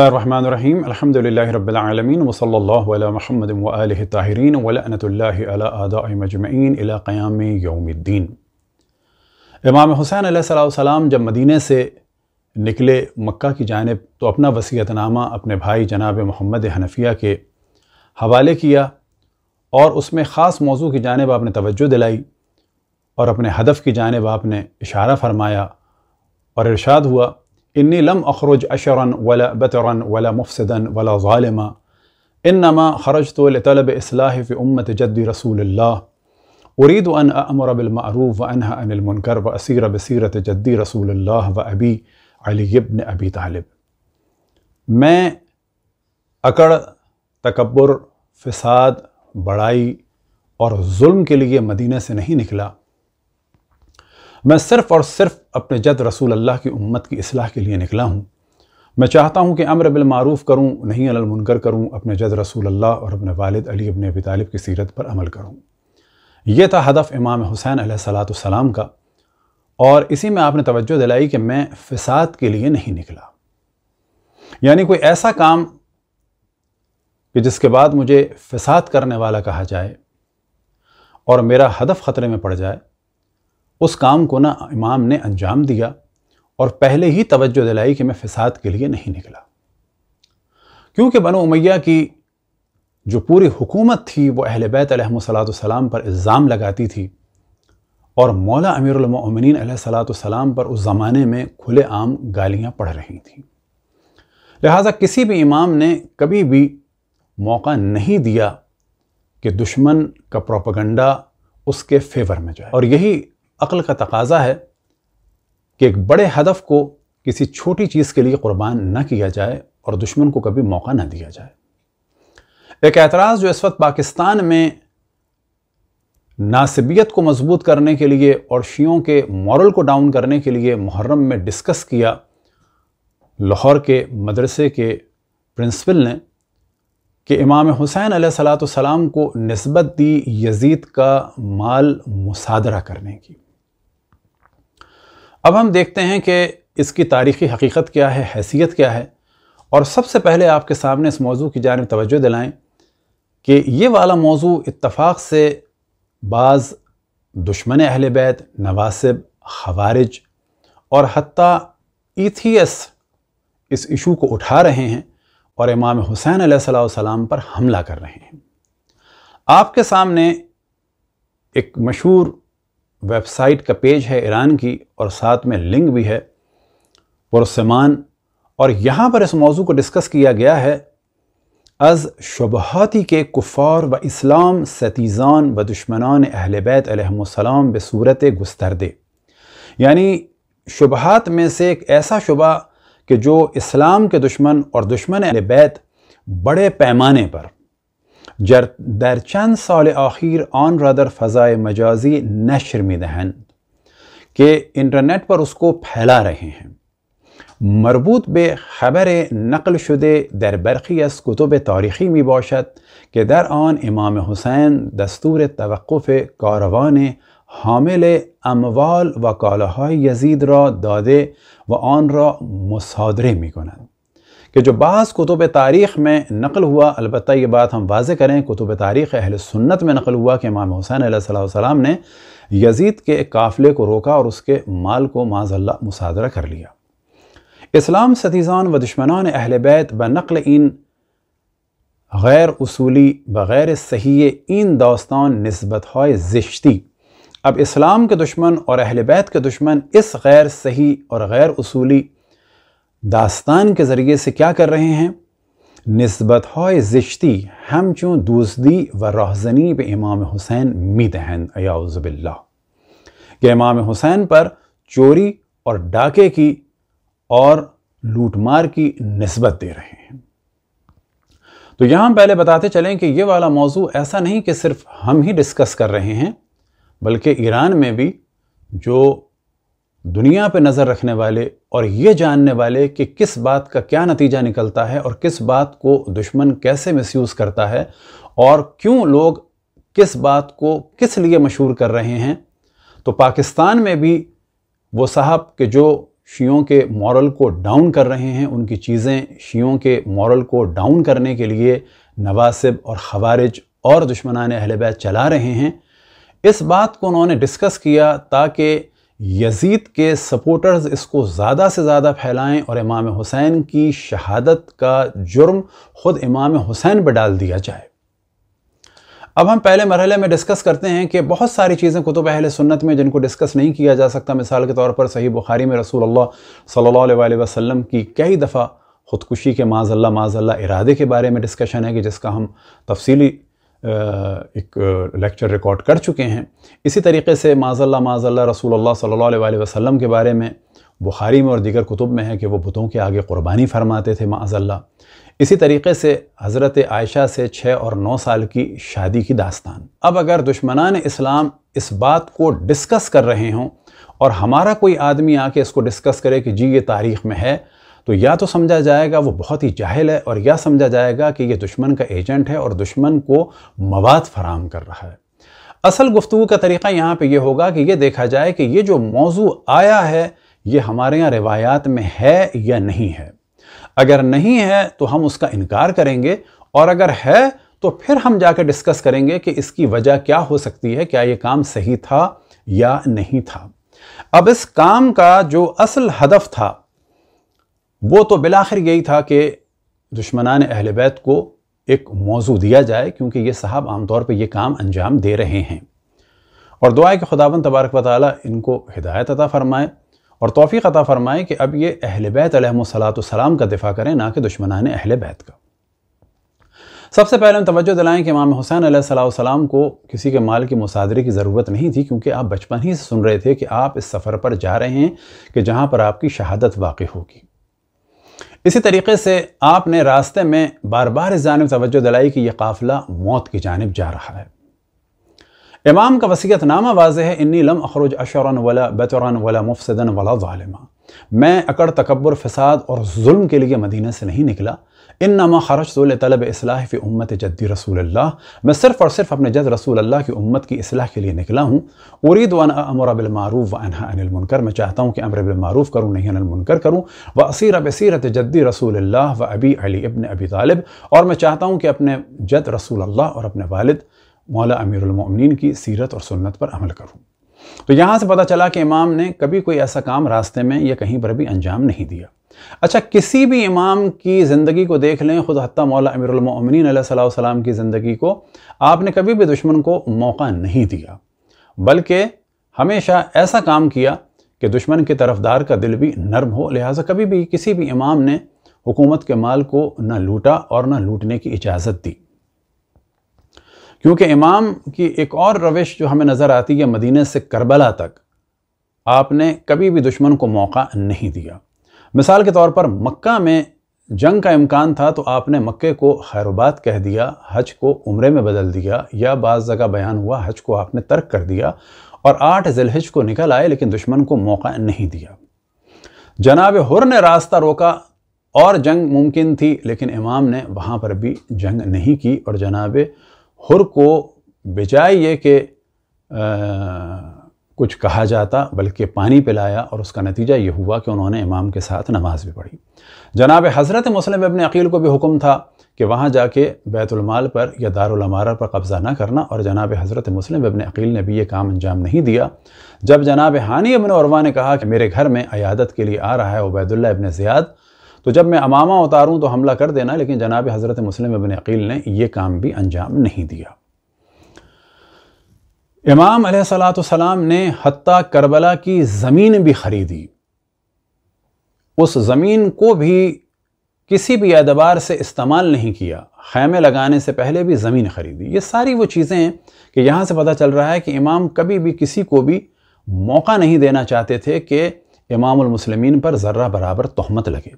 रहीम अल्हम्दुलिल्लाहि रब्बिल आलमीन व सल्लल्लाहु अलैहि मुहम्मद व आलिहि ताहिरीन व लअनतुल्लाहि अला आदाइ मजमईन इला क़याम यौमिद्दीन इमाम हुसैन अलैहिस्सलाम जब मदीने से निकले मक्का की जानब तो अपना वसीयतनामा अपने भाई जनाब मोहम्मद हनफिया के हवाले किया और उसमें ख़ास मौजू की जानब आपने तवज्जो दिलाई और अपने हदफ की जानब आपने इशारा फरमाया और इरशाद हुआ إني لم أخرج أشرا ولا بترا ولا مفسدا ولا ظالما إنما خرجت لطلب إصلاح في أمة جد رسول الله أريد أن أأمر بالمعروف وأنهى عن المنكر وأسير بسيرة جدي رسول الله وأبي علي بن أبي طالب ما أكر تكبر فساد بڑائی اور ظلم کے लिए مدینہ سے نہیں نکلا मैं सिर्फ़ और सिर्फ अपने जद रसूल अल्लाह की उम्मत की असलाह के लिए निकला हूँ मैं चाहता हूँ कि अमर बिलमूफ़ करूँ नहीं अलमुनकर करूँ अपने जद रसूल अल्लाह और अपने वालिद अली अबन अबी तालिब की सीरत पर अमल करूँ यह था हदफ इमाम हुसैन सलाम का और इसी में आपने तवज्जो दिलाई कि मैं फसाद के लिए नहीं निकला यानी कोई ऐसा काम कि जिसके बाद मुझे फसाद करने वाला कहा जाए और मेरा हदफ ख़तरे में पड़ जाए उस काम को ना इमाम ने अंजाम दिया और पहले ही तवज्जो दिलाई कि मैं फ़साद के लिए नहीं निकला क्योंकि बनो उमैया की जो पूरी हुकूमत थी वो अहल बैत सलाम पर इल्ज़ाम लगाती थी और मौला अमीरमिन सलाम पर उस ज़माने में खुले आम गालियाँ पढ़ रही थीं लिहाजा किसी भी इमाम ने कभी भी मौका नहीं दिया कि दुश्मन का प्रोपगंडा उसके फेवर में जाए और यही अक्ल का तकाजा है कि एक बड़े हदफ को किसी छोटी चीज़ के लिए कुर्बान न किया जाए और दुश्मन को कभी मौका न दिया जाए एक एतराज़ जो इस वक्त पाकिस्तान में नासिबियत को मजबूत करने के लिए और शीयों के मॉरल को डाउन करने के लिए मुहर्रम में डिस्कस किया लाहौर के मदरसे के प्रिंसिपल ने कि इमाम हुसैन सलाम को नस्बत दी यजीद का माल मुसादरा करने की अब हम देखते हैं कि इसकी तारीख़ी हकीकत क्या है हैसियत क्या है और सबसे पहले आपके सामने इस मौजू की जानब तोज्जो दिलाएँ कि ये वाला मौजू इतफ़ाक़ से बाज़ दुश्मन अहल बैत नवासब खवारज और हती ईथीएस इस इशू को उठा रहे हैं और इमाम हुसैन सलाम पर हमला कर रहे हैं आपके सामने एक मशहूर वेबसाइट का पेज है ईरान की और साथ में लिंक भी है पुरसमान और यहाँ पर इस मौजू को डिस्कस किया गया है अज शबहाती के कुफ़ार व इस्लाम सतीज़ान व दुश्मनान अहल बैतम बसूरत गुस्तरदे यानी शुबहत में से एक ऐसा शुबा कि जो इस्लाम के दुश्मन और दुश्मन अहल बैत बड़े पैमाने पर در چند سال اخیر آن را در فضای مجازی نشر می دهند که اینترنت پر اس کو پھیلا رہے ہیں مربوط به خبر نقل شده در برخی از کتب تاریخی می باشد که در آن امام حسین دستور توقف کاروان حامل اموال و کالاهای یزید را داده و آن را مصادره می کند. कि जो बाज़ कुतुब तारीख़ में नकल हुआ अलबत् ये बात हम वाज करें कुतुब तारीख़ अहल सुन्नत में नकल हुआ कि इमाम हुसैन सलाम ने यजीद के एक काफ़िले को रोका और उसके माल को माजल्ला मुसादरा कर लिया इस्लाम सतीज़ान व दुश्मनान अहल बैत ब नकल इन गैर उसूली बग़ैर सही इन दास्तान नस्बत है ज़िश्ती अब इस्लाम के दुश्मन और अहल बैत के दुश्मन इस गैर सही और गैर उसूली दास्तान के ज़रिए से क्या कर रहे हैं नस्बत हो जिश्ती हम चूँ दूसदी व रोहजनी पे इमाम हुसैन दहन अयाउज़बिल्ला के इमाम हुसैन पर चोरी और डाके की और लूटमार की नस्बत दे रहे हैं तो यहाँ हम पहले बताते चलें कि ये वाला मौजू ऐसा नहीं कि सिर्फ हम ही डिस्कस कर रहे हैं बल्कि ईरान में भी जो दुनिया पे नज़र रखने वाले और ये जानने वाले कि किस बात का क्या नतीजा निकलता है और किस बात को दुश्मन कैसे मिसयूज़ करता है और क्यों लोग किस बात को किस लिए मशहूर कर रहे हैं तो पाकिस्तान में भी वो साहब के जो शियों के मॉरल को डाउन कर रहे हैं उनकी चीज़ें शियों के मॉरल को डाउन करने के लिए नवासिब और खबारिज और दुश्मनान अहलबैत चला रहे हैं इस बात को उन्होंने डिस्कस किया ताकि यजीद के सपोर्टर्स इसको ज़्यादा से ज़्यादा फैलाएं और इमाम हुसैन की शहादत का जुर्म ख़ुद इमाम हुसैन पर डाल दिया जाए अब हम पहले मरहले में डिस्कस करते हैं कि बहुत सारी चीज़ें कुतुब अहले सुन्नत में जिनको डिस्कस नहीं किया जा सकता मिसाल के तौर पर सही बुखारी में रसूल अल्लाह सल्लल्लाहु अलैहि वसल्लम की कई दफ़ा ख़ुदकुशी के माजल्ला माजल्ला इरादे के बारे में डिस्कशन है कि जिसका हम तफसीली एक लेक्चर रिकॉर्ड कर चुके हैं इसी तरीके से माजल्ला माजल्ला रसूल सल्ला वसम के बारे में बुखारी में और दीगर कुतुब में है कि वो बुतों के आगे क़ुरबानी फरमाते थे माजल्ला इसी तरीके से हज़रत आयशा से छः और नौ साल की शादी की दास्तान अब अगर दुश्मनान इस्लाम इस बात को डिस्कस कर रहे हों और हमारा कोई आदमी आके इसको डिस्कस करे कि जी ये तारीख़ में है तो या तो समझा जाएगा वो बहुत ही जाहिल है और या समझा जाएगा कि ये दुश्मन का एजेंट है और दुश्मन को मवाद फराम कर रहा है असल गुफ्तु का तरीक़ा यहाँ पे ये होगा कि ये देखा जाए कि ये जो मौजू आया है ये हमारे यहाँ रिवायात में है या नहीं है अगर नहीं है तो हम उसका इनकार करेंगे और अगर है तो फिर हम जाकर डिस्कस करेंगे कि इसकी वजह क्या हो सकती है क्या ये काम सही था या नहीं था अब इस काम का जो असल हदफ था वो तो बिलाखिर यही था कि दुश्मनान अहल बैत को एक मौजू दिया जाए क्योंकि ये साहब आमतौर पर यह काम अंजाम दे रहे हैं और दुआ के खुदाबंद तबारक वाली इनको हिदायत अता फ़रमाए और तोफ़ी अता फ़रमाए कि अब ये अहल बैत सलाम का दिफा करें ना कि दुश्मनान अहल बैत का सबसे पहले हम तवज्जो दिलाएं कि इमाम हुसैन सलाम को किसी के माल की मुसादरे की ज़रूरत नहीं थी क्योंकि आप बचपन ही से सुन रहे थे कि आप इस सफ़र पर जा रहे हैं कि जहाँ पर आपकी शहादत वाक़ होगी इसी तरीके से आपने रास्ते में बार बार इस जानब तोज्जो दिलाई कि यह काफ़िला मौत की जानब जा रहा है इमाम का वसीयतनामा वाज है इन्नी लम अखरुज अशरन वला बतरन वला मुफसदन वला ालिमा मैं अकड़ तकबर फसाद और जुल्म के लिए मदीना से नहीं निकला इन नामा खरज तो तलब असलाह फ़ी उम्मत जद्दी रसूल मैं सिर्फ़ और सिर्फ अपने जद रसूल अल्लाह की उम्मत की असलाह के लिए निकला हूँ उरीद वन अमर बिलमारूफ़ व अनहा मुनकर मैं चाहता हूँ कि अमर बिलमारूफ़ करूँ नहीं अनिलमुनकर करूँ व असीर सीरत जद्दी रसूल व अबी अली इबन अबी तालब और मैं चाहता हूँ कि अपने जद रसूल अल्लाह और अपने वालद मौला अमीरमिन की सीरत और सुन्नत पर अमल करूँ तो यहाँ से पता चला कि इमाम ने कभी कोई ऐसा काम रास्ते में या कहीं पर भी अंजाम नहीं दिया अच्छा किसी भी इमाम की ज़िंदगी को देख लें खुद हत्ता मौला अमीरमिन सलाम की ज़िंदगी को आपने कभी भी दुश्मन को मौका नहीं दिया बल्कि हमेशा ऐसा काम किया कि दुश्मन के तरफदार का दिल भी नर्म हो लिहाजा कभी भी किसी भी इमाम ने हुकूमत के माल को न लूटा और न लूटने की इजाज़त दी क्योंकि इमाम की एक और रविश जो हमें नज़र आती है मदीने से करबला तक आपने कभी भी दुश्मन को मौका नहीं दिया मिसाल के तौर पर मक्का में जंग का इम्कान था तो आपने मक्के को खैरबात कह दिया हज को उम्र में बदल दिया या बाज़ जगह बयान हुआ हज को आपने तर्क कर दिया और आठ जिलहज को निकल आए लेकिन दुश्मन को मौका नहीं दिया जनाब हुर ने रास्ता रोका और जंग मुमकिन थी लेकिन इमाम ने वहाँ पर भी जंग नहीं की और जनाब हुर को बजाय ये कि कुछ कहा जाता बल्कि पानी पिलाया और उसका नतीजा ये हुआ कि उन्होंने इमाम के साथ नमाज भी पढ़ी जनाब हज़रत मुस्लिम अपने अकील को भी हुक्म था कि वहाँ जाके बैतुलमाल पर या दारुलमारा पर कब्ज़ा ना करना और जनाब हज़रत मुस्लिम अबन अकील ने भी ये काम अंजाम नहीं दिया जब जनाब हानि अबन औरवा ने कहा कि मेरे घर में अयादत के लिए आ रहा है उबैदुल्ला अबन ज़ियाद तो जब मैं अमामा उतारूँ तो हमला कर देना लेकिन जनाब हज़रत मुस्लिम अबिन अकील ने यह काम भी अंजाम नहीं दिया इमाम सलाम ने हती करबला की ज़मीन भी ख़रीदी उस ज़मीन को भी किसी भी एतबार से इस्तेमाल नहीं किया खैमे लगाने से पहले भी ज़मीन ख़रीदी ये सारी वो चीज़ें हैं कि यहाँ से पता चल रहा है कि इमाम कभी भी किसी को भी मौका नहीं देना चाहते थे कि इमाम पर ज़र्रा बराबर तहमत लगे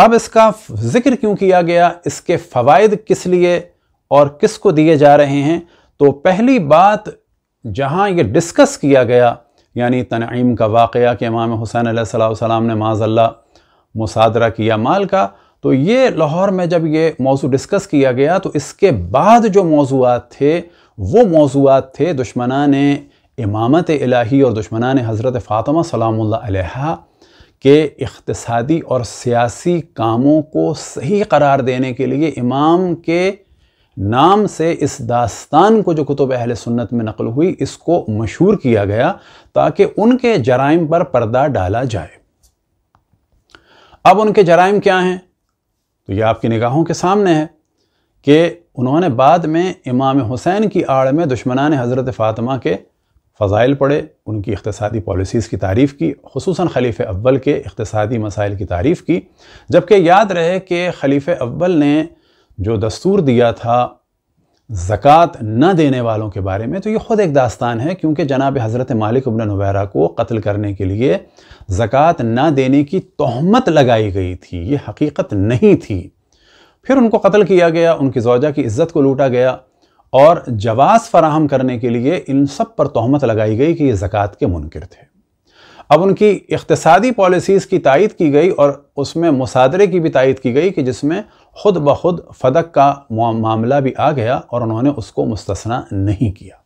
अब इसका जिक्र क्यों किया गया इसके फ़वाद किस लिए और किस को दिए जा रहे हैं तो पहली बात जहाँ ये डिस्कस किया गया यानी तनईम का वाक़ कि इमाम हुसैन सलाम ने माजल्ला मुसादरा किया माल का तो ये लाहौर में जब ये मौजू डिस्कस किया गया तो इसके बाद जो मौजूद थे वो मौजूद थे दुश्मन इमामत इलाही और ने हज़रत फ़ातमा सलाम के इकतदी और सियासी कामों को सही करार देने के लिए इमाम के नाम से इस दास्तान को जो कुतुब अहल सुन्नत में नकल हुई इसको मशहूर किया गया ताकि उनके जराइम पर पर्दा डाला जाए अब उनके जराइम क्या हैं तो ये आपकी निगाहों के सामने है कि उन्होंने बाद में इमाम हुसैन की आड़ में दुश्मनान हज़रत फ़ातिमा के फ़ज़ाइल पढ़े उनकी इकतदी पॉलिसीज़ की तारीफ़ की खसूस खलीफ़ अव्वल के इकतसादी मसाइल की तारीफ़ की जबकि याद रहे कि खलीफ़ अव्वल ने जो दस्तूर दिया था ज़क़़त न देने वालों के बारे में तो ये ख़ुद एक दास्तान है क्योंकि जनाब हज़रत मालिक अबन नबैरा को कत्ल करने के लिए ज़क़़त न देने की तहमत लगाई गई थी ये हकीकत नहीं थी फिर उनको कत्ल किया गया उनकी जौजा की इज़्ज़त को लूटा गया और जवाब फराहम करने के लिए इन सब पर तहमत लगाई गई कि ये ज़क़़त के मुनकर थे अब उनकी इकतसादी पॉलिसीज़ की तायद की गई और उसमें मुसादरे की भी तायद की गई कि जिसमें ख़ुद ब खुद फदक का मामला भी आ गया और उन्होंने उसको मुस्तना नहीं किया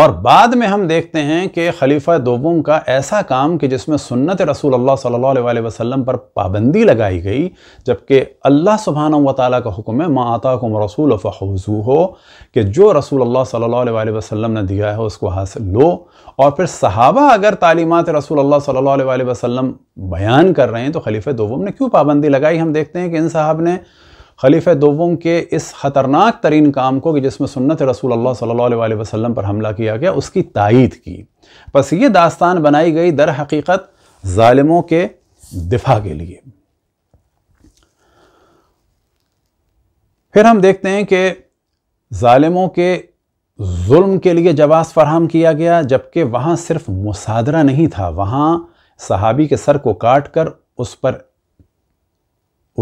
और बाद में हम देखते हैं कि खलीफा दोबुम का ऐसा काम कि जिसमें सुन्नत रसूल अल्लाह सल्लल्लाहु अलैहि वसल्लम पर पाबंदी लगाई गई जबकि अल्लाह सुबहाना व ताली का हुक्म है माँ आता को रसूल फ़खजू हो कि जो रसूल अल्लाह सल्लल्लाहु अलैहि वसल्लम ने दिया है उसको हासिल लो और फिर सहाबा अगर तालीमत रसूल अल्लाह सल्लल्लाहु अलैहि वसल्लम बयान कर रहे हैं तो खलीफा दोम ने क्यों पाबंदी लगाई हम देखते हैं कि इन साहब ने खलीफ दोवों के इस ख़तरनाक तरीन काम को कि जिसमें सुन्नत रसूल अल्लाह अलैहि वसल्लम पर हमला किया गया उसकी तायद की बस ये दास्तान बनाई गई दर हकीकत ालिमों के दिफा के लिए फिर हम देखते हैं कि ालमों के जुल्म के लिए जवाब फरहम किया गया जबकि वहाँ सिर्फ मुसादरा नहीं था वहाँ सहाबी के सर को काट कर उस पर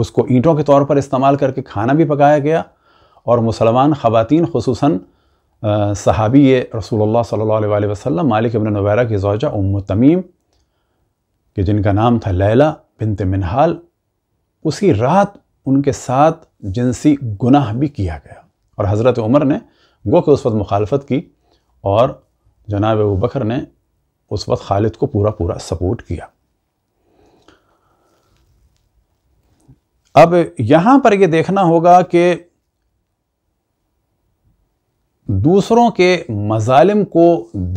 उसको ईंटों के तौर पर इस्तेमाल करके खाना भी पकाया गया और मुसलमान ख़वान खसूस सहाबी रसूल सल्ला वसलम मालिक इबन नवैरा की जोजा उम तमीम कि जिनका नाम था लैला बिनत मिनहाल उसी रात उनके साथ जिनसी गुनाह भी किया गया और हज़रत उमर ने गो के उस वक्त मुखालफत की और जनाब अबू बकर ने उस वक्त खालिद को पूरा पूरा सपोर्ट किया अब यहां पर यह देखना होगा कि दूसरों के मजालिम को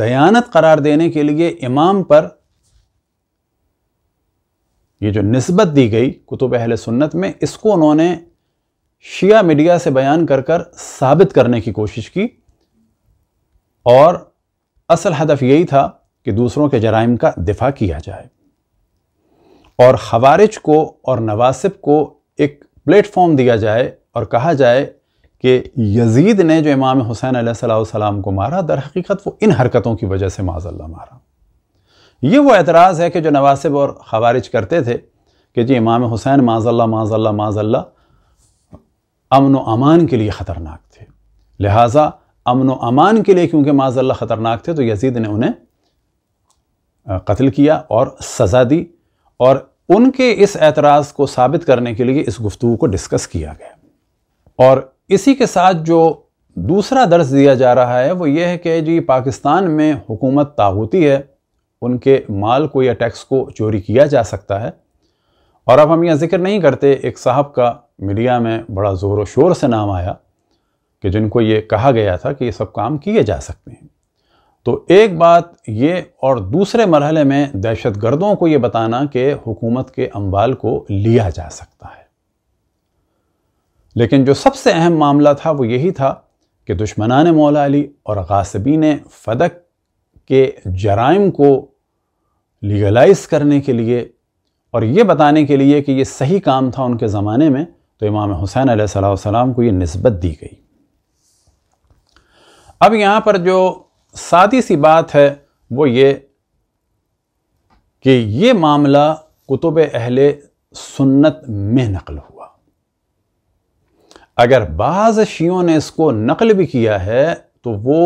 दयानत करार देने के लिए इमाम पर ये जो नस्बत दी गई कुतुब अहल सुन्नत में इसको उन्होंने शिया मीडिया से बयान कर कर साबित करने की कोशिश की और असल हदफ यही था कि दूसरों के जराइम का दिफा किया जाए और खवारिज को और नवासिब को एक प्लेटफॉर्म दिया जाए और कहा जाए कि यजीद ने जो इमाम हुसैन सलाम को मारा दर हकीकत वो इन हरकतों की वजह से माजल्ला मारा ये वो एतराज़ है कि जो नवासिब और खबारिज करते थे कि जी इमाम हुसैन माजल्ला माजल्ला माजल्ला अमन अमान के लिए ख़तरनाक थे लिहाजा अमन अमान के लिए क्योंकि माजल्ला ख़तरनाक थे तो यजीद ने उन्हें कत्ल किया और सज़ा दी और उनके इस एतराज़ को साबित करने के लिए इस गुफ्तु को डिस्कस किया गया और इसी के साथ जो दूसरा दर्ज दिया जा रहा है वो ये है कि जी पाकिस्तान में हुकूमत ताबूती है उनके माल को या टैक्स को चोरी किया जा सकता है और अब हम यह जिक्र नहीं करते एक साहब का मीडिया में बड़ा ज़ोर व शोर से नाम आया कि जिनको ये कहा गया था कि ये सब काम किए जा सकते हैं तो एक बात ये और दूसरे मरहले में दहशत गर्दों को ये बताना कि हुकूमत के अम्बाल को लिया जा सकता है लेकिन जो सबसे अहम मामला था वो यही था कि दुश्मनान मौला अली और ने फदक के जराइम को लीगलाइज करने के लिए और ये बताने के लिए कि ये सही काम था उनके ज़माने में तो इमाम हुसैन सलाम को ये नस्बत दी गई अब यहाँ पर जो सादी सी बात है वो ये कि ये मामला कुतुब अहले सुन्नत में नकल हुआ अगर बाज़ शियों ने इसको नकल भी किया है तो वो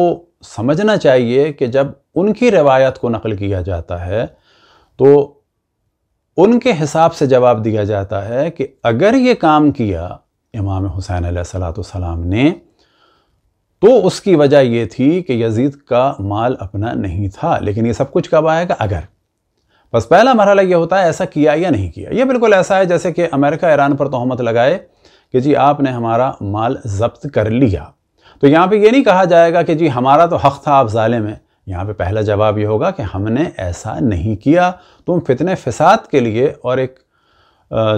समझना चाहिए कि जब उनकी रिवायत को नकल किया जाता है तो उनके हिसाब से जवाब दिया जाता है कि अगर ये काम किया इमाम हुसैन सलाम ने तो उसकी वजह यह थी कि यजीद का माल अपना नहीं था लेकिन ये सब कुछ कब आएगा अगर बस पहला मरहला यह होता है ऐसा किया या नहीं किया यह बिल्कुल ऐसा है जैसे कि अमेरिका ईरान पर तोहमत लगाए कि जी आपने हमारा माल जब्त कर लिया तो यहाँ पे ये नहीं कहा जाएगा कि जी हमारा तो हक था आप ज़ाले में यहाँ पे पहला जवाब ये होगा कि हमने ऐसा नहीं किया तुम फितने फसाद के लिए और एक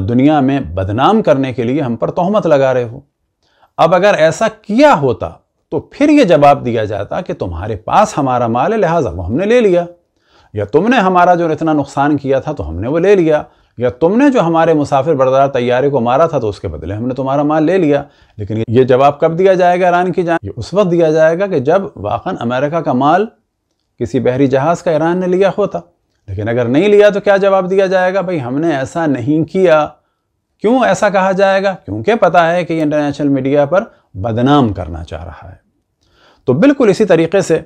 दुनिया में बदनाम करने के लिए हम पर तोहमत लगा रहे हो अब अगर ऐसा किया होता तो फिर यह जवाब दिया जाता कि तुम्हारे पास हमारा माल है लिहाजा वो हमने ले लिया या तुमने हमारा जो इतना नुकसान किया था तो हमने वो ले लिया या तुमने जो हमारे मुसाफिर बरदार तैयारे को मारा था तो उसके बदले हमने तुम्हारा माल ले लिया लेकिन ये जवाब कब दिया जाएगा ईरान की जान ये उस वक्त दिया जाएगा कि जब वाकन अमेरिका का माल किसी बहरी जहाज़ का ईरान ने लिया होता लेकिन अगर नहीं लिया तो क्या जवाब दिया जाएगा भाई हमने ऐसा नहीं किया क्यों ऐसा कहा जाएगा क्योंकि पता है कि इंटरनेशनल मीडिया पर बदनाम करना चाह रहा है तो बिल्कुल इसी तरीके से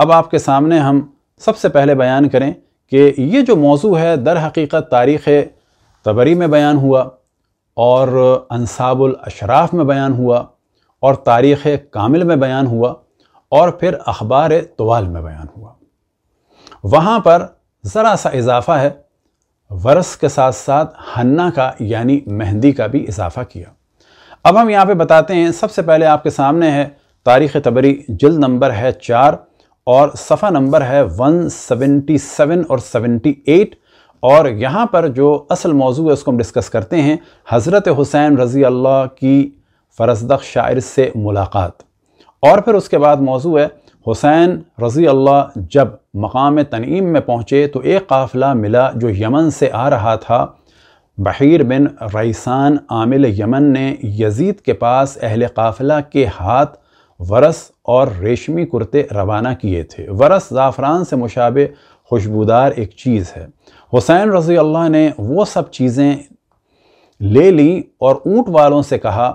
अब आपके सामने हम सबसे पहले बयान करें कि ये जो मौजू है दर हकीकत तारीख़ तबरी में बयान हुआ और अनसाबुल अशराफ में बयान हुआ और तारीख़ कामिल में बयान हुआ और फिर अखबार तवाल में बयान हुआ वहाँ पर ज़रा सा इजाफ़ा है वर्ष के साथ साथ हन्ना का यानी मेहंदी का भी इजाफ़ा किया अब हम यहाँ पे बताते हैं सबसे पहले आपके सामने है तारीख़ तबरी जल्द नंबर है चार और सफ़ा नंबर है 177 और 78 और यहाँ पर जो असल मौजू है उसको हम डिस्कस करते हैं हज़रत हुसैन रज़ी अल्लाह की फ़रजदक शायर से मुलाकात और फिर उसके बाद मौजू है हुसैन रज़ी अल्लाह जब मकाम तनीम में पहुँचे तो एक काफ़िला मिला जो यमन से आ रहा था बहिर बिन रईसान आमिल यमन ने यजीद के पास अहल काफ़िला के हाथ वरस और रेशमी कुर्ते रवाना किए थे वरस ज़ाफ़रान से मुशाबे खुशबूदार एक चीज़ है हुसैन रज़ी अल्लाह ने वो सब चीज़ें ले ली और ऊँट वालों से कहा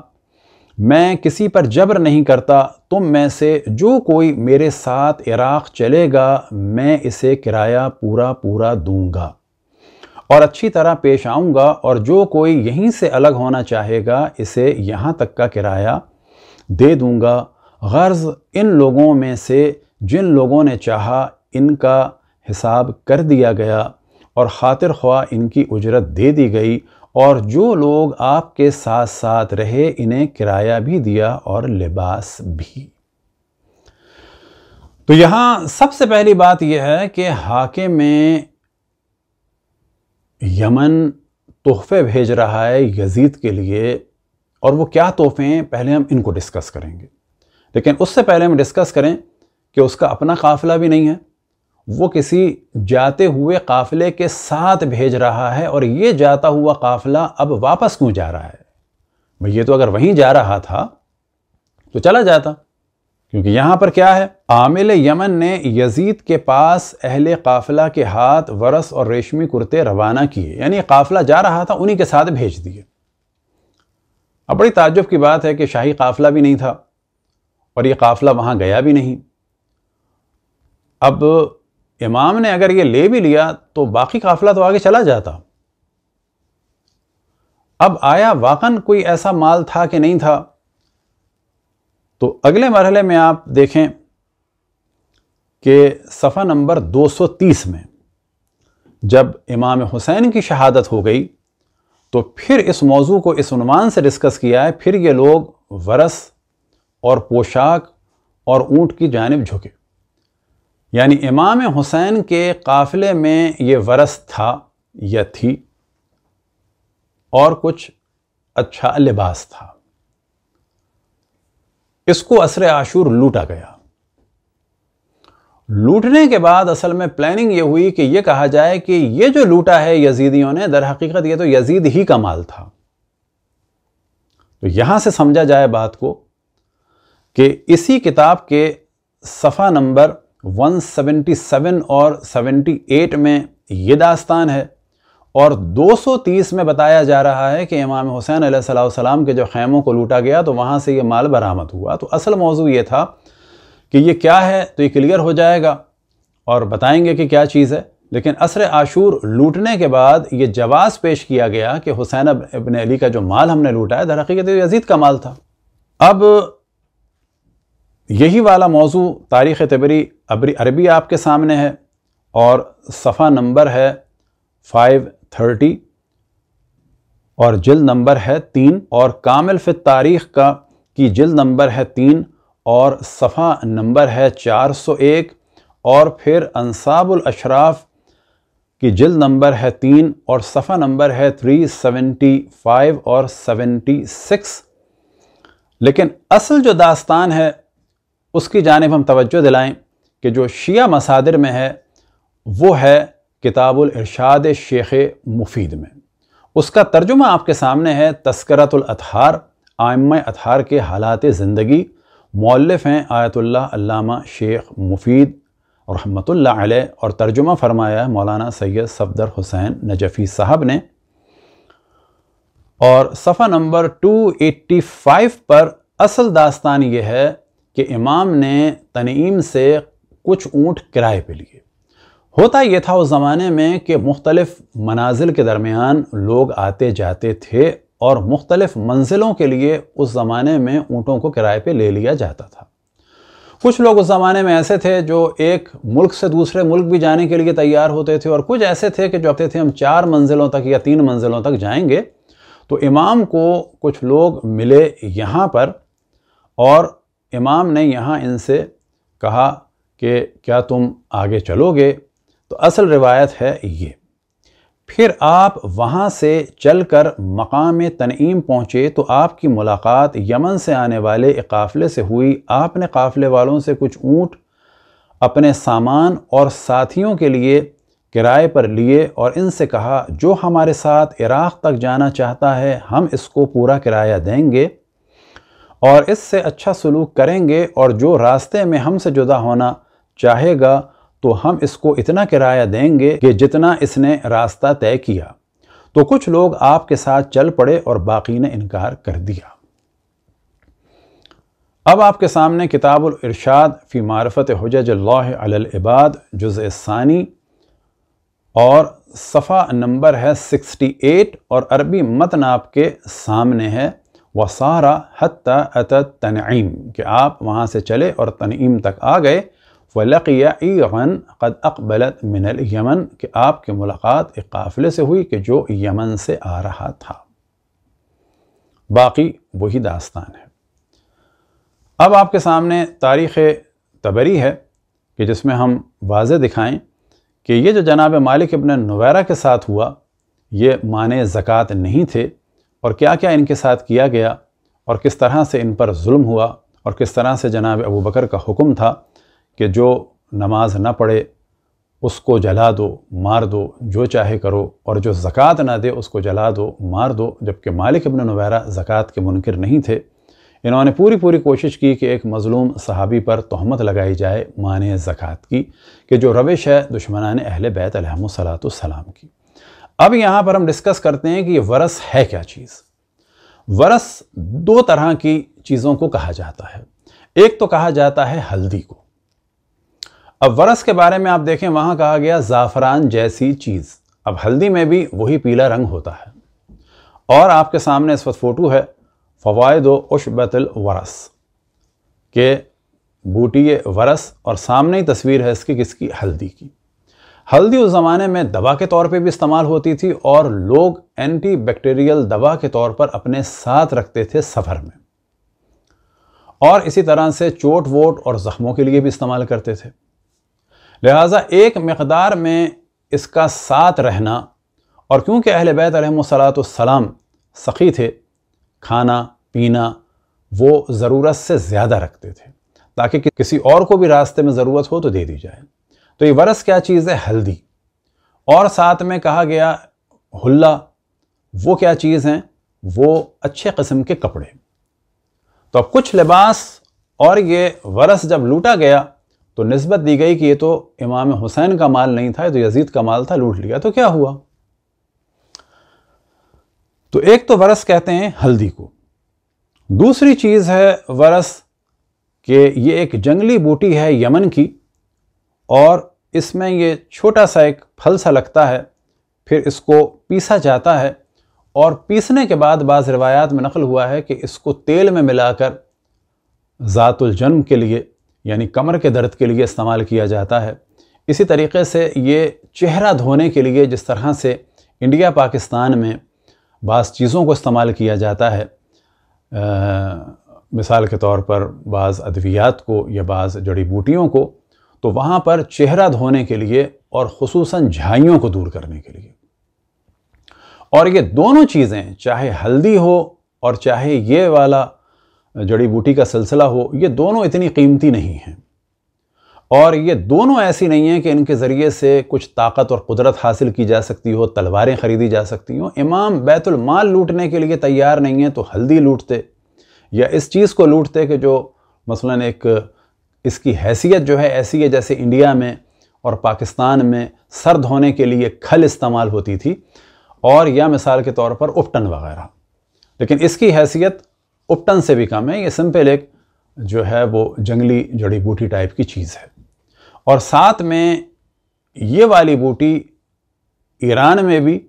मैं किसी पर जबर नहीं करता तुम में से जो कोई मेरे साथ इराक़ चलेगा मैं इसे किराया पूरा पूरा दूंगा और अच्छी तरह पेश आऊँगा और जो कोई यहीं से अलग होना चाहेगा इसे यहाँ तक का किराया दे दूँगा गर्ज़ इन लोगों में से जिन लोगों ने चाहा इनका हिसाब कर दिया गया और ख़ातिर ख्वा इनकी उजरत दे दी गई और जो लोग आपके साथ साथ रहे इन्हें किराया भी दिया और लिबास भी तो यहाँ सबसे पहली बात यह है कि हाके में यमन तोहफे भेज रहा है यजीद के लिए और वो क्या तोहफे हैं पहले हम इनको डिस्कस करेंगे लेकिन उससे पहले हम डिस्कस करें कि उसका अपना काफ़िला भी नहीं है वो किसी जाते हुए काफ़िले के साथ भेज रहा है और ये जाता हुआ काफ़िला अब वापस क्यों जा रहा है भाई ये तो अगर वहीं जा रहा था तो चला जाता क्योंकि यहां पर क्या है आमिल यमन ने यजीद के पास अहले काफ़िला के हाथ वरस और रेशमी कुर्ते रवाना किए यानी काफ़िला जा रहा था उन्हीं के साथ भेज दिए अब बड़ी ताज्जुब की बात है कि शाही काफ़िला भी नहीं था और ये काफ़िला वहाँ गया भी नहीं अब इमाम ने अगर ये ले भी लिया तो बाकी काफ़िला तो आगे चला जाता अब आया वाकन कोई ऐसा माल था कि नहीं था तो अगले मरहले में आप देखें कि सफ़ा नंबर 230 में जब इमाम हुसैन की शहादत हो गई तो फिर इस मौजू को इस अनुमान से डिस्कस किया है फिर ये लोग वरस और पोशाक और ऊँट की जानब झुके यानी इमाम हुसैन के काफ़िले में ये वरस था या थी और कुछ अच्छा लिबास था इसको असर आशूर लूटा गया लूटने के बाद असल में प्लानिंग ये हुई कि ये कहा जाए कि ये जो लूटा है यजीदियों ने दर हकीकत ये तो यजीद ही का माल था तो यहां से समझा जाए बात को कि इसी किताब के सफ़ा नंबर 177 और 78 में ये दास्तान है और 230 में बताया जा रहा है कि इमाम हुसैन सलाम के जो खैमों को लूटा गया तो वहाँ से ये माल बरामद हुआ तो असल मौजू ये था कि ये क्या है तो ये क्लियर हो जाएगा और बताएंगे कि क्या चीज़ है लेकिन असर आशूर लूटने के बाद ये जवाब पेश किया गया कि हुसैन इबन अली का जो माल हमने लूटा है दरहकीत तो यजीद का माल था अब यही वाला मौजू तारीख़ तबरी अबरी अरबी आपके सामने है और सफ़ा नंबर है फाइव थर्टी और जिल नंबर है तीन और कामिल फित तारीख़ का की जिल नंबर है तीन और सफ़ा नंबर है चार सौ एक और फिर अनसाबुल अशराफ की जिल नंबर है तीन और सफ़ा नंबर है थ्री सेवेंटी फाइव और सेवेंटी सिक्स लेकिन असल जो दास्तान है उसकी जानब हम तवज्जो दिलाएँ कि जो शिया मसादर में है वो है किताबुल इरशाद शेख मुफीद में उसका तर्जुमा आपके सामने है तस्करतुलतहार आयम अतहार के हालात ज़िंदगी मौलफ़ हैं आयतुल्ला अल्लामा शेख मुफीद रहमतुल्ला और तर्जुमा फरमाया है मौलाना सैयद सफदर हुसैन नजफ़ी साहब ने और सफ़ा नंबर 285 पर असल दास्तान ये है कि इमाम ने तनीम से कुछ ऊँट किराए पर लिए होता यह था उस ज़माने में कि मुख्तलफ़ मनाजिल के दरमियान लोग आते जाते थे और मुख्तलफ़ मंजिलों के लिए उस ज़माने में ऊँटों को किराए पर ले लिया जाता था कुछ लोग उस ज़माने में ऐसे थे जो एक मुल्क से दूसरे मुल्क भी जाने के लिए तैयार होते थे और कुछ ऐसे थे कि जो कहते थे हम चार मंजिलों तक या तीन मंजिलों तक जाएंगे तो इमाम को कुछ लोग मिले यहाँ पर और इमाम ने यहाँ इनसे कहा कि क्या तुम आगे चलोगे तो असल रिवायत है ये फिर आप वहाँ से चलकर मकाम तनईम पहुँचे तो आपकी मुलाकात यमन से आने वाले एक काफ़िले से हुई आपने काफ़िले वालों से कुछ ऊँट अपने सामान और साथियों के लिए किराए पर लिए और इनसे कहा जो हमारे साथ इराक़ तक जाना चाहता है हम इसको पूरा किराया देंगे और इससे अच्छा सलूक करेंगे और जो रास्ते में हमसे जुदा होना चाहेगा तो हम इसको इतना किराया देंगे कि जितना इसने रास्ता तय किया तो कुछ लोग आपके साथ चल पड़े और बाकी ने इनकार कर दिया अब आपके सामने किताबुल इरशाद फ़ी मारफत हजजल्लाबाद जुज़ सानी और सफ़ा नंबर है 68 और अरबी मतन आपके सामने है वसारा हती अत तनईम कि आप वहाँ से चले और तनईम तक आ गए फ़लकियान कद अकबलत मिनल यमन कि आपकी मुलाकात एक काफ़िले से हुई कि जो यमन से आ रहा था बाकी वही दास्तान है अब आपके सामने तारीख़ तबरी है कि जिसमें हम वाज दिखाएँ कि ये जो जनाब मालिक इबन नवैरा के साथ हुआ ये माने ज़क़़त नहीं थे और क्या क्या इनके साथ किया गया और किस तरह से इन पर जुल्म हुआ और किस तरह से जनाब अबू बकर का हुक्म था कि जो नमाज ना पढ़े उसको जला दो मार दो जो चाहे करो और जो ज़क़़त ना दे उसको जला दो मार दो जबकि मालिक अबन नवैरा ज़क़़त के मुनकर नहीं थे इन्होंने पूरी पूरी कोशिश की कि एक मज़लूम सहाबी पर तहमत लगाई जाए माने ज़क़़त की कि जो रविश है दुश्मनान अहल बैत सलाम की अब यहां पर हम डिस्कस करते हैं कि ये वरस है क्या चीज़ वरस दो तरह की चीज़ों को कहा जाता है एक तो कहा जाता है हल्दी को अब वरस के बारे में आप देखें वहां कहा गया ज़ाफ़रान जैसी चीज़ अब हल्दी में भी वही पीला रंग होता है और आपके सामने इस वक्त फ़ोटो है फ़वाद उशबतल वरस के बूटी वरस और सामने ही तस्वीर है इसकी किसकी हल्दी की हल्दी उस ज़माने में दवा के तौर पे भी इस्तेमाल होती थी और लोग एंटी बैक्टीरियल दवा के तौर पर अपने साथ रखते थे सफ़र में और इसी तरह से चोट वोट और ज़ख्मों के लिए भी इस्तेमाल करते थे लिहाजा एक मकदार में इसका साथ रहना और क्योंकि अहल बैत सलाम सख़ी थे खाना पीना वो ज़रूरत से ज़्यादा रखते थे ताकि किसी और को भी रास्ते में ज़रूरत हो तो दे दी जाए तो ये वरस क्या चीज़ है हल्दी और साथ में कहा गया हुल्ला वो क्या चीज़ हैं वो अच्छे कस्म के कपड़े तो अब कुछ लिबास और ये वरस जब लूटा गया तो नस्बत दी गई कि ये तो इमाम हुसैन का माल नहीं था ये तो यजीद का माल था लूट लिया तो क्या हुआ तो एक तो वरस कहते हैं हल्दी को दूसरी चीज़ है वरस के ये एक जंगली बूटी है यमन की और इसमें ये छोटा सा एक फल सा लगता है फिर इसको पीसा जाता है और पीसने के बाद बाज़ रवायात में नकल हुआ है कि इसको तेल में मिलाकर जन्म के लिए यानी कमर के दर्द के लिए इस्तेमाल किया जाता है इसी तरीके से ये चेहरा धोने के लिए जिस तरह से इंडिया पाकिस्तान में बाज़ चीज़ों को इस्तेमाल किया जाता है आ, मिसाल के तौर पर बाज़ अद्वियात को या बाज़ जड़ी बूटियों को तो वहाँ पर चेहरा धोने के लिए और खसूस झाइयों को दूर करने के लिए और ये दोनों चीज़ें चाहे हल्दी हो और चाहे ये वाला जड़ी बूटी का सिलसिला हो ये दोनों इतनी कीमती नहीं हैं और ये दोनों ऐसी नहीं हैं कि इनके ज़रिए से कुछ ताकत और कुदरत हासिल की जा सकती हो तलवारें ख़रीदी जा सकती हों इमाम बैतुलमाल लूटने के लिए तैयार नहीं है तो हल्दी लूटते या इस चीज़ को लूटते कि जो मसलन एक इसकी हैसियत जो है ऐसी है जैसे इंडिया में और पाकिस्तान में सर धोने के लिए खल इस्तेमाल होती थी और या मिसाल के तौर पर उपटन वगैरह लेकिन इसकी हैसियत उपटन से भी कम है ये सिंपल एक जो है वो जंगली जड़ी बूटी टाइप की चीज़ है और साथ में ये वाली बूटी ईरान में भी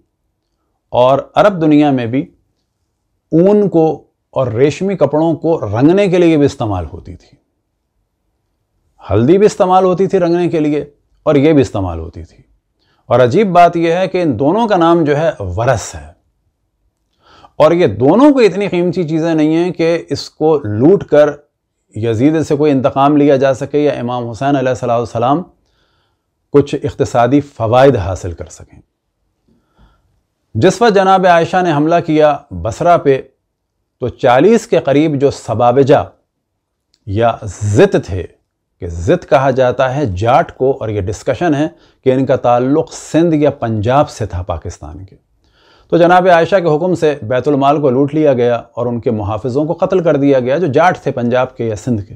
और अरब दुनिया में भी ऊन को और रेशमी कपड़ों को रंगने के लिए भी इस्तेमाल होती थी हल्दी भी इस्तेमाल होती थी रंगने के लिए और ये भी इस्तेमाल होती थी और अजीब बात यह है कि इन दोनों का नाम जो है वरस है और ये दोनों को इतनी कीमती चीज़ें नहीं हैं कि इसको लूट कर यजीद से कोई इंतकाम लिया जा सके या इमाम हुसैन सलाम कुछ इकतसादी फ़वाद हासिल कर सकें जिस वक्त जनाब आयशा ने हमला किया बसरा पे तो 40 के करीब जो सबाबजा या ज़ित थे कि ज़िद कहा जाता है जाट को और ये डिस्कशन है कि इनका ताल्लुक़ सिंध या पंजाब से था पाकिस्तान के तो जनाब आयशा के हुक्म से बैतुलमाल को लूट लिया गया और उनके मुहाफ़ों को कत्ल कर दिया गया जो जाट थे पंजाब के या सिंध के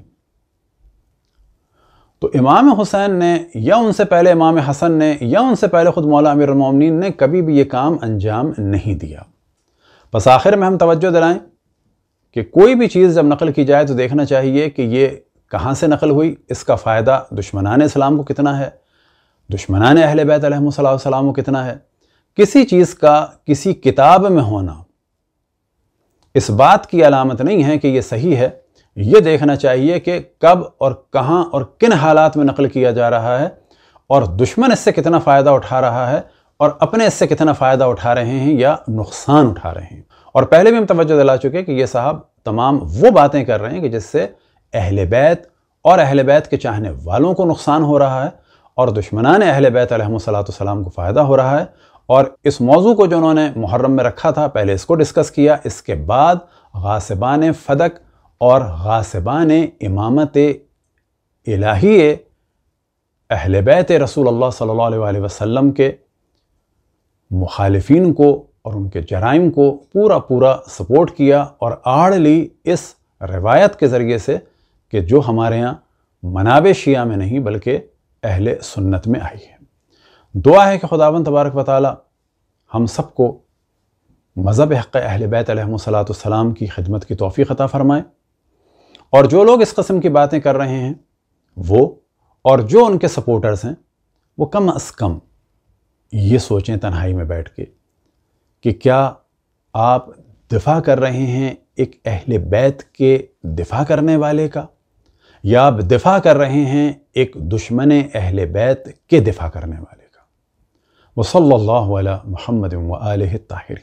तो इमाम हुसैन ने या उनसे पहले इमाम हसन ने या उनसे पहले ख़ुद मौला अमीर ने कभी भी ये काम अंजाम नहीं दिया बस आखिर में हम तवज्जो दिलाएं कि कोई भी चीज़ जब नकल की जाए तो देखना चाहिए कि ये कहाँ से नकल हुई इसका फ़ायदा दुश्मनान सलाम को कितना है दुश्मनान अहल बैतम को कितना है किसी चीज़ का किसी किताब में होना इस बात की अलामत नहीं है कि ये सही है ये देखना चाहिए कि कब और कहाँ और किन हालात में नकल किया जा रहा है और दुश्मन इससे कितना फ़ायदा उठा रहा है और अपने इससे कितना फ़ायदा उठा रहे हैं या नुकसान उठा रहे हैं और पहले भी हम तवज्जो दिला चुके हैं कि ये साहब तमाम वो बातें कर रहे हैं कि जिससे अहल बैत और अहल बैत के चाहने वालों को नुकसान हो रहा है और दुश्मनान अहल बैत सलाम को फ़ायदा हो रहा है और इस मौजू को जो उन्होंने मुहर्रम में रखा था पहले इसको डिस्कस किया इसके बाद गासबान फ़दक और गासबान इमामत इलाही अहल बैत रसूल अल्लाह सल्लल्लाहु अलैहि वसल्लम के मुखालफी को और उनके जराइम को पूरा पूरा सपोर्ट किया और आड़ ली इस रिवायत के ज़रिए से कि जो हमारे यहाँ मनाब शिया में नहीं बल्कि अहल सुन्नत में आई है दुआ है कि खुदावन तबारक वाली हम सबको मज़हब हक़ अहल सलाम की खिदमत की तोफ़ी ख़ता फ़रमाएँ और जो लोग इस कस्म की बातें कर रहे हैं वो और जो उनके सपोर्टर्स हैं वो कम अज़ कम ये सोचें तन्हाई में बैठ के कि क्या आप दिफा कर रहे हैं एक अहल बैत के दिफा करने वाले का या आप दिफा कर रहे हैं एक दुश्मन अहल बैत के दिफा करने वाले का वसल्ला महमद वाल ताहिर